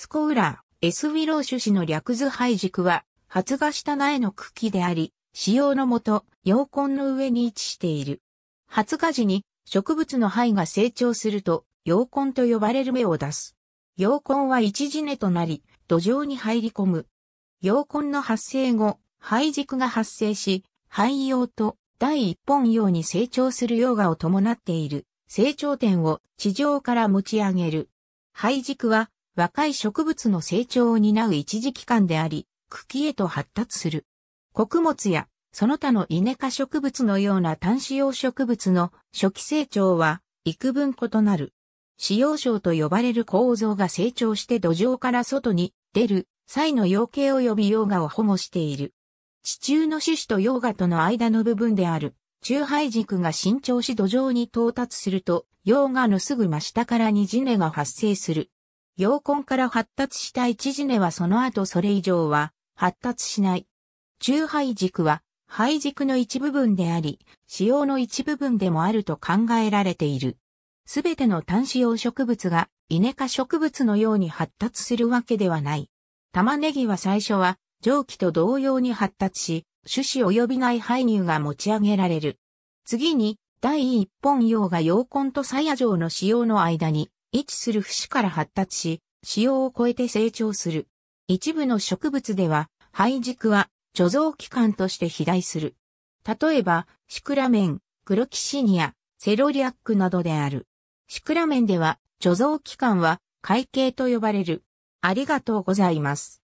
スコウラー、エスウィロー種子の略図配軸は、発芽した苗の茎であり、使用のもと、陽根の上に位置している。発芽時に、植物の肺が成長すると、陽根と呼ばれる芽を出す。陽根は一時根となり、土壌に入り込む。陽根の発生後、肺軸が発生し、肺葉と第一本葉に成長する葉がを伴っている。成長点を地上から持ち上げる。肺軸は若い植物の成長を担う一時期間であり、茎へと発達する。穀物やその他のイネ科植物のような単子葉植物の初期成長は幾分異なる。使用症と呼ばれる構造が成長して土壌から外に出る際の養鶏及び溶芽を保護している。地中の種子と溶芽との間の部分である中肺軸が伸長し土壌に到達すると溶芽のすぐ真下からに地根が発生する。陽根から発達した一時根はその後それ以上は発達しない。中肺軸は肺軸の一部分であり、使用の一部分でもあると考えられている。すべての単子葉植物がイネ科植物のように発達するわけではない。玉ねぎは最初は蒸気と同様に発達し、種子及びない肺乳が持ち上げられる。次に、第一本葉が陽根と鞘状の使用の間に位置する節から発達し、使用を超えて成長する。一部の植物では、廃軸は貯蔵器官として肥大する。例えば、シクラメン、クロキシニア、セロリアックなどである。シクラメンでは、貯蔵器官は会計と呼ばれる。ありがとうございます。